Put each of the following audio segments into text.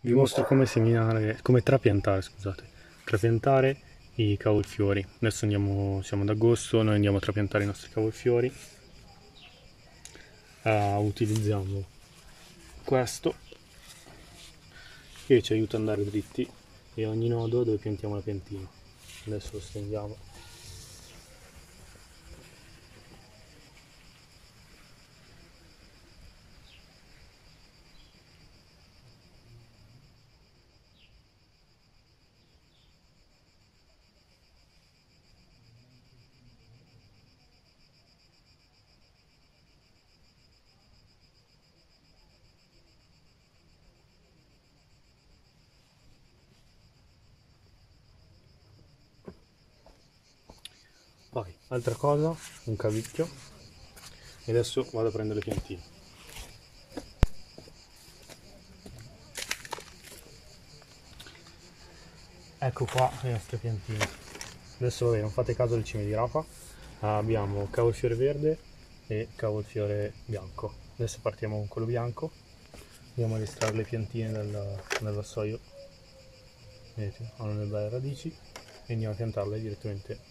vi mostro come seminare, come trapiantare, scusate, trapiantare i cavolfiori. Adesso andiamo, siamo ad agosto, noi andiamo a trapiantare i nostri cavolfiori. Uh, utilizziamo questo che ci aiuta ad andare dritti e ogni nodo dove piantiamo la piantina. Adesso lo stendiamo poi altra cosa un cavicchio e adesso vado a prendere le piantine ecco qua le nostre piantine adesso vabbè non fate caso alle cime di rapa abbiamo cavolfiore verde e cavolfiore bianco adesso partiamo con quello bianco andiamo a estrarre le piantine dal, dal vassoio vedete hanno le belle radici e andiamo a piantarle direttamente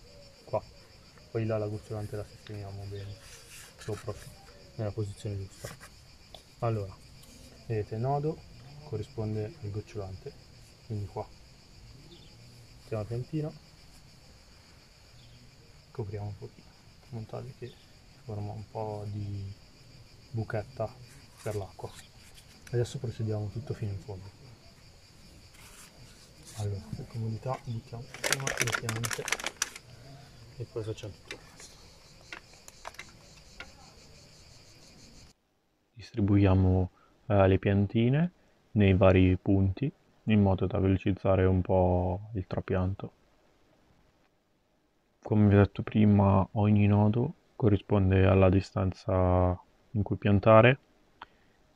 poi là la gocciolante la sistemiamo bene sopra nella posizione giusta allora vedete il nodo corrisponde al gocciolante quindi qua mettiamo pian piano copriamo un pochino in modo che forma un po' di buchetta per l'acqua adesso procediamo tutto fino in fondo allora per comodità buttiamo prima le piante e poi facciamo tutto il resto distribuiamo eh, le piantine nei vari punti in modo da velocizzare un po' il trapianto come vi ho detto prima ogni nodo corrisponde alla distanza in cui piantare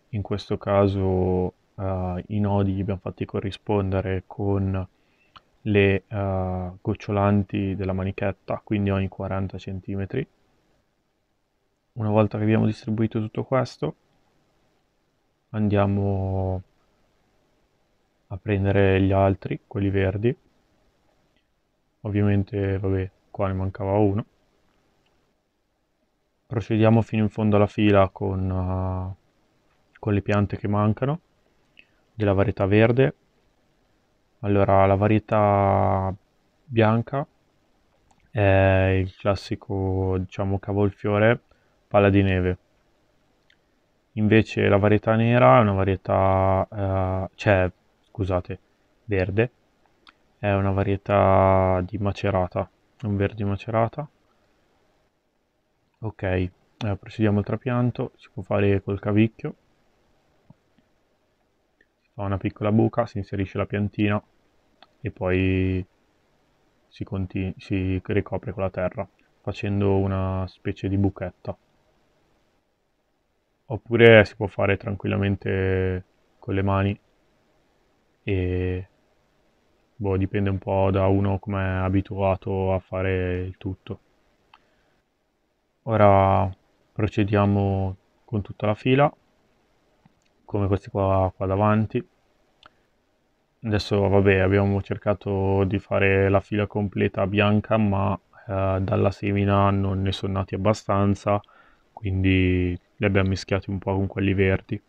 in questo caso eh, i nodi li abbiamo fatti corrispondere con le uh, gocciolanti della manichetta, quindi ogni 40 cm. Una volta che abbiamo distribuito tutto questo, andiamo a prendere gli altri, quelli verdi. Ovviamente, vabbè, qua ne mancava uno. Procediamo fino in fondo alla fila con, uh, con le piante che mancano della varietà verde allora, la varietà bianca è il classico, diciamo, cavolfiore palla di neve. Invece la varietà nera è una varietà, eh, cioè, scusate, verde, è una varietà di macerata, un verde macerata. Ok, eh, procediamo al trapianto, si può fare col cavicchio. Si fa una piccola buca, si inserisce la piantina e poi si, continu- si ricopre con la terra facendo una specie di buchetta. Oppure si può fare tranquillamente con le mani e boh, dipende un po' da uno come è abituato a fare il tutto. Ora procediamo con tutta la fila, come questi qua, qua davanti. Adesso vabbè abbiamo cercato di fare la fila completa bianca ma eh, dalla semina non ne sono nati abbastanza quindi li abbiamo mischiati un po' con quelli verdi.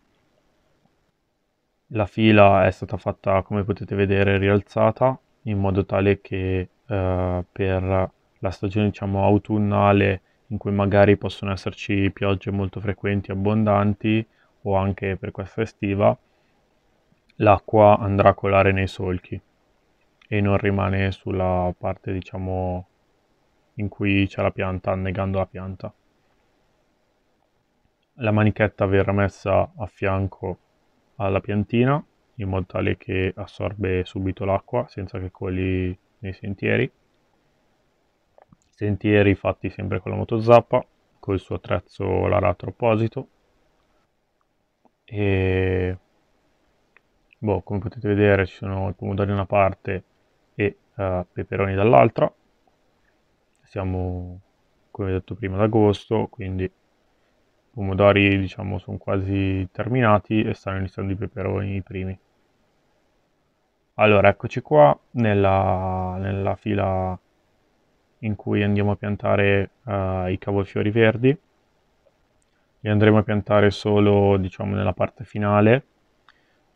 La fila è stata fatta come potete vedere rialzata in modo tale che eh, per la stagione diciamo autunnale in cui magari possono esserci piogge molto frequenti, e abbondanti o anche per questa estiva l'acqua andrà a colare nei solchi e non rimane sulla parte, diciamo, in cui c'è la pianta, annegando la pianta. La manichetta verrà messa a fianco alla piantina in modo tale che assorbe subito l'acqua senza che coli nei sentieri. Sentieri fatti sempre con la motozappa, col suo attrezzo l'aratro apposito e boh, come potete vedere ci sono i pomodori da una parte e uh, peperoni dall'altra. Siamo, come detto prima, d'agosto quindi i pomodori diciamo sono quasi terminati e stanno iniziando i peperoni i primi. Allora, eccoci qua nella, nella fila in cui andiamo a piantare uh, i cavolfiori verdi. Li andremo a piantare solo diciamo nella parte finale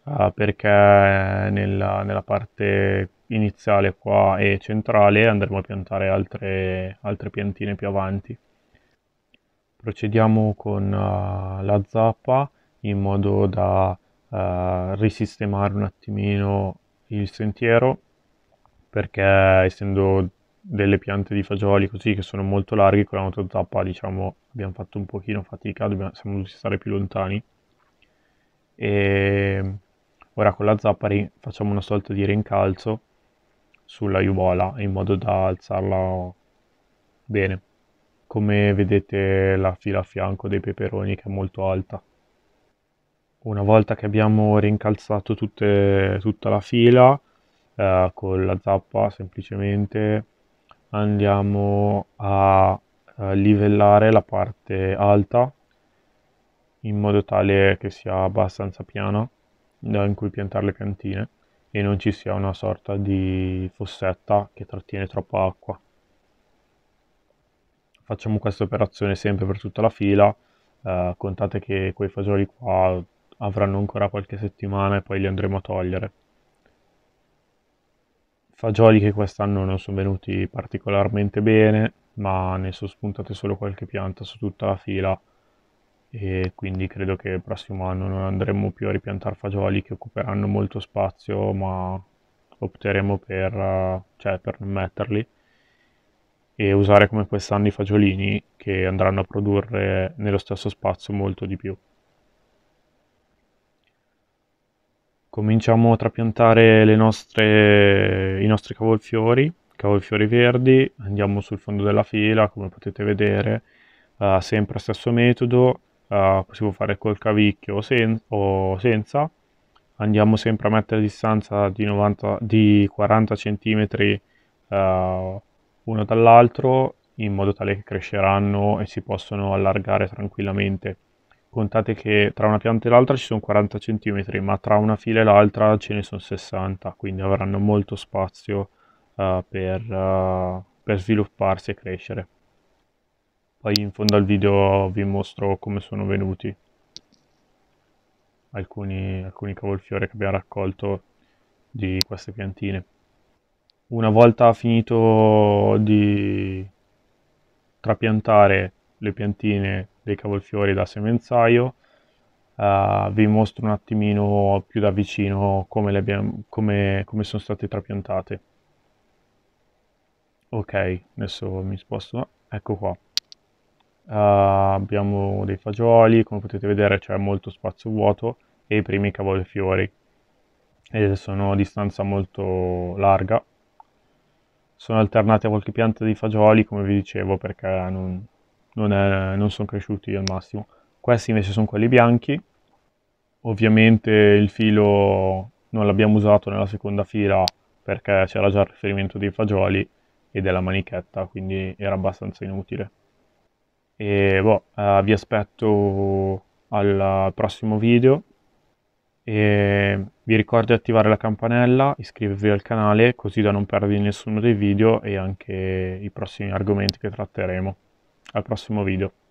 uh, perché nella, nella, parte iniziale qua e centrale andremo a piantare altre, altre piantine più avanti. Procediamo con uh, la zappa in modo da eh, risistemare un attimino il sentiero perché essendo delle piante di fagioli così che sono molto larghi con la zappa diciamo abbiamo fatto un pochino fatica dobbiamo, siamo dovuti stare più lontani e Ora con la Zappari facciamo una sorta di rincalzo sulla Juvola in modo da alzarla bene. Come vedete la fila a fianco dei peperoni che è molto alta. Una volta che abbiamo rincalzato tutte, tutta la fila, eh, con la zappa semplicemente andiamo a eh, livellare la parte alta in modo tale che sia abbastanza piana in cui piantare le piantine e non ci sia una sorta di fossetta che trattiene troppa acqua. Facciamo questa operazione sempre per tutta la fila, eh, contate che quei fagioli qua avranno ancora qualche settimana e poi li andremo a togliere. Fagioli che quest'anno non sono venuti particolarmente bene, ma ne sono spuntate solo qualche pianta su tutta la fila e quindi credo che il prossimo anno non andremo più a ripiantare fagioli che occuperanno molto spazio, ma opteremo per, eh, cioè, per non metterli e usare come quest'anno i fagiolini che andranno a produrre nello stesso spazio molto di più. Cominciamo a trapiantare nostre, i nostri cavolfiori, cavolfiori verdi, andiamo sul fondo della fila come potete vedere, uh, sempre stesso metodo, uh, si può fare col cavicchio o, sen- o, senza andiamo sempre a mettere distanza di, 90, di 40 cm uh, uno dall'altro in modo tale che cresceranno e si possono allargare tranquillamente contate che tra una pianta e l'altra ci sono 40 cm ma tra una fila e l'altra ce ne sono 60 quindi avranno molto spazio uh, per, eh, per svilupparsi e crescere poi in fondo al video vi mostro come sono venuti alcuni, alcuni cavolfiore che abbiamo raccolto di queste piantine. Una volta finito di trapiantare le piantine dei cavolfiori da semenzaio, Uh, vi mostro un attimino più da vicino come, abbiamo, come, come, sono state trapiantate. Ok, adesso mi sposto. Ecco qua. Uh, abbiamo dei fagioli, come potete vedere c'è molto spazio vuoto e i primi cavolfiori e sono a distanza molto larga. Sono alternati a qualche pianta di fagioli, come vi dicevo, perché non, non, è, non sono cresciuti al massimo. Questi invece sono quelli bianchi. Ovviamente il filo non l'abbiamo usato nella seconda fila perché c'era già il riferimento dei fagioli e della manichetta, quindi era abbastanza inutile e boh, eh, vi aspetto al prossimo video e vi ricordo di attivare la campanella, iscrivervi al canale così da non perdere nessuno dei video e anche i prossimi argomenti che tratteremo. Al prossimo video.